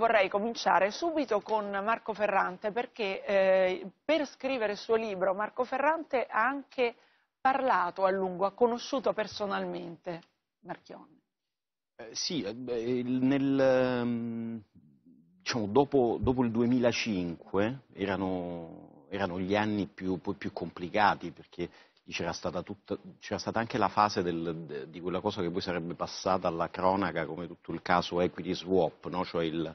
vorrei cominciare subito con Marco Ferrante perché eh, per scrivere il suo libro Marco Ferrante ha anche parlato a lungo, ha conosciuto personalmente Marchionne. Eh, sì, eh, nel, ehm, diciamo, dopo, dopo, il 2005 erano, erano gli anni più, più complicati perché c'era stata, tutta, c'era stata, anche la fase del, de, di quella cosa che poi sarebbe passata alla cronaca come tutto il caso equity swap, no? cioè il,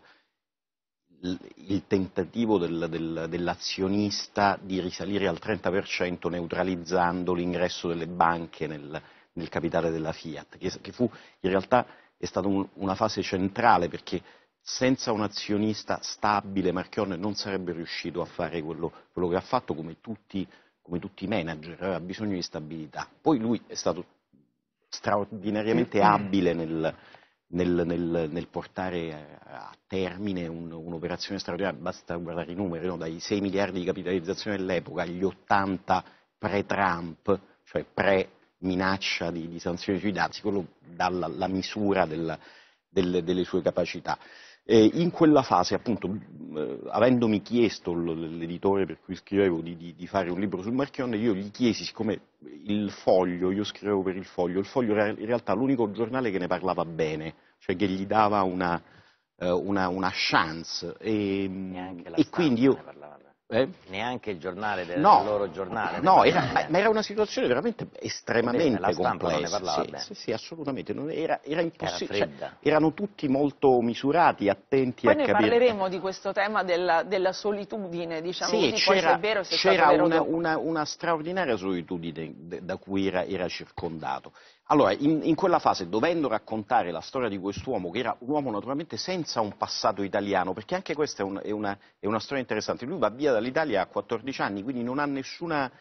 il, il tentativo del, del, dell'azionista di risalire al 30% neutralizzando l'ingresso delle banche nel, nel capitale della Fiat, che, che, fu in realtà è stata un, una fase centrale perché senza un azionista stabile Marchionne non sarebbe riuscito a fare quello, quello che ha fatto come tutti come tutti i manager, aveva bisogno di stabilità. Poi lui è stato straordinariamente mm. abile nel, nel, nel, nel portare a termine un, un'operazione straordinaria, basta guardare i numeri, no? dai 6 miliardi di capitalizzazione dell'epoca agli 80 pre-Trump, cioè pre-minaccia di, di sanzioni sui dazi, quello dà la misura della, delle, delle sue capacità. E in quella fase, appunto, eh, avendomi chiesto l'editore per cui scrivevo di, di, di, fare un libro sul Marchionne, io gli chiesi, siccome il foglio, io scrivevo per il foglio, il foglio era in realtà l'unico giornale che ne parlava bene, cioè che gli dava una, eh, una, una chance. E, e quindi io eh? Neanche il giornale del no, loro giornale. No, era, ma era una situazione veramente estremamente la complessa. Non ne sì, sì, sì, assolutamente. Non era, era impossibile. Era cioè, erano tutti molto misurati, attenti Poi a capire. Poi ne parleremo di questo tema della, della solitudine, diciamo sì, così. Poi c'era, vero, c'era una, una, una, straordinaria solitudine da cui era, era circondato. Allora, in, in, quella fase, dovendo raccontare la storia di quest'uomo, che era un uomo naturalmente senza un passato italiano, perché anche questa è, un, è, una, è una, storia interessante, lui va via dall'Italia a 14 anni, quindi non ha nessuna,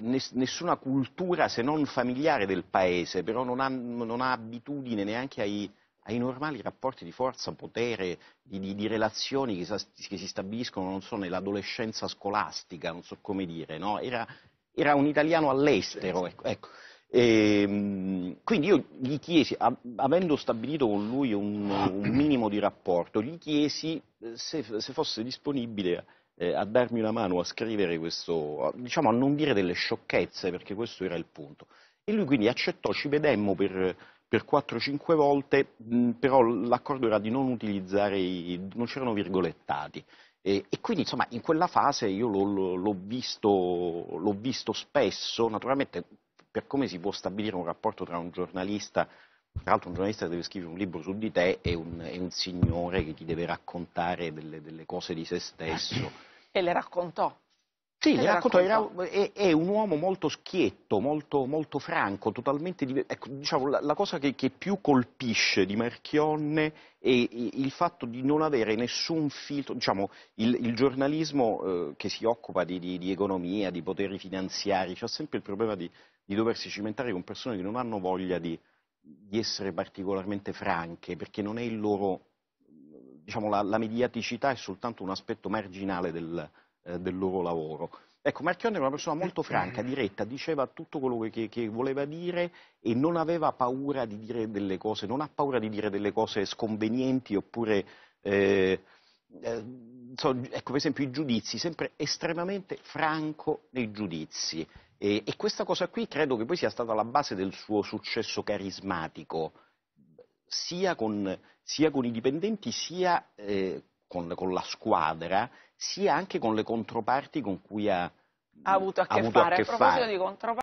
nessuna cultura se non familiare del paese, però non ha, non ha abitudine neanche ai, ai, normali rapporti di forza, potere, di, di, di relazioni che, che, si stabiliscono, so, nell'adolescenza scolastica, non so come dire, no? era, era, un italiano all'estero, ecco. ecco. E, ehm, quindi io gli chiesi, avendo stabilito con lui un, un minimo di rapporto, gli chiesi eh, se, se fosse disponibile eh, a darmi una mano a scrivere questo, diciamo a non dire delle sciocchezze, perché questo era il punto. E lui quindi accettò, ci vedemmo per, per 4-5 volte, mh, mm, però l'accordo era di non utilizzare, i, non c'erano virgolettati. E, e, quindi insomma in quella fase io l'ho visto, visto, spesso, naturalmente per come si può stabilire un rapporto tra un giornalista, tra l'altro un giornalista che deve scrivere un libro su di te e un, e un signore che ti deve raccontare delle, delle cose di se stesso. E le raccontò. Sì, gli racconto, è, è, un uomo molto schietto, molto, molto franco, totalmente diverso. Ecco, diciamo, la, la, cosa che, che, più colpisce di Marchionne è il fatto di non avere nessun filtro, diciamo, il, il giornalismo eh, che si occupa di, di, di, economia, di poteri finanziari, ha sempre il problema di, di, doversi cimentare con persone che non hanno voglia di, essere particolarmente franche, perché non è il loro, diciamo, la, la mediaticità è soltanto un aspetto marginale del eh, del loro lavoro. Ecco, Marchionne era una persona molto franca, diretta, diceva tutto quello che, che, voleva dire e non aveva paura di dire delle cose, non ha paura di dire delle cose sconvenienti oppure, eh, eh, so, ecco, per esempio i giudizi, sempre estremamente franco nei giudizi. E, e, questa cosa qui credo che poi sia stata la base del suo successo carismatico, sia con, sia con i dipendenti sia eh, con, con, la squadra, sia anche con le controparti con cui ha, ha avuto a che avuto fare. A che a fare. di controparti,